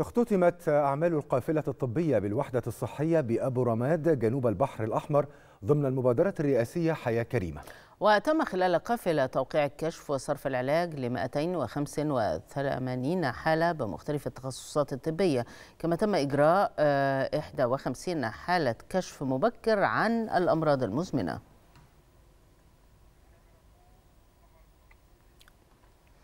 اختتمت أعمال القافلة الطبية بالوحدة الصحية بأبو رماد جنوب البحر الأحمر ضمن المبادرة الرئاسية حياة كريمة وتم خلال القافلة توقيع الكشف وصرف العلاج ل 285 حالة بمختلف التخصصات الطبية كما تم إجراء 51 حالة كشف مبكر عن الأمراض المزمنة